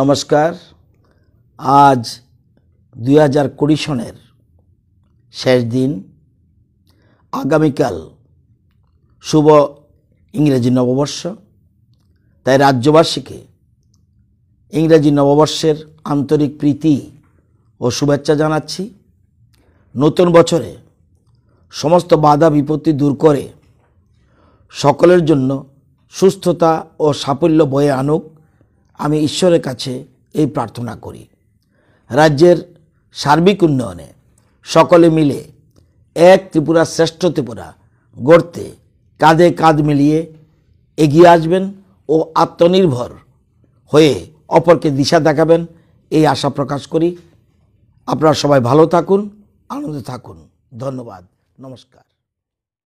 নমস্কার আজ দুই হাজার কুড়ি সনের শেষ দিন আগামীকাল শুভ ইংরেজি নববর্ষ তাই রাজ্যবাসীকে ইংরেজি নববর্ষের আন্তরিক প্রীতি ও শুভেচ্ছা জানাচ্ছি নতুন বছরে সমস্ত বাধা বিপত্তি দূর করে সকলের জন্য সুস্থতা ও সাফল্য বয়ে আনুক আমি ঈশ্বরের কাছে এই প্রার্থনা করি রাজ্যের সার্বিক উন্নয়নে সকলে মিলে এক ত্রিপুরা শ্রেষ্ঠ ত্রিপুরা গড়তে কাঁধে কাঁধ মিলিয়ে এগিয়ে আসবেন ও আত্মনির্ভর হয়ে অপরকে দিশা দেখাবেন এই আশা প্রকাশ করি আপনারা সবাই ভালো থাকুন আনন্দে থাকুন ধন্যবাদ নমস্কার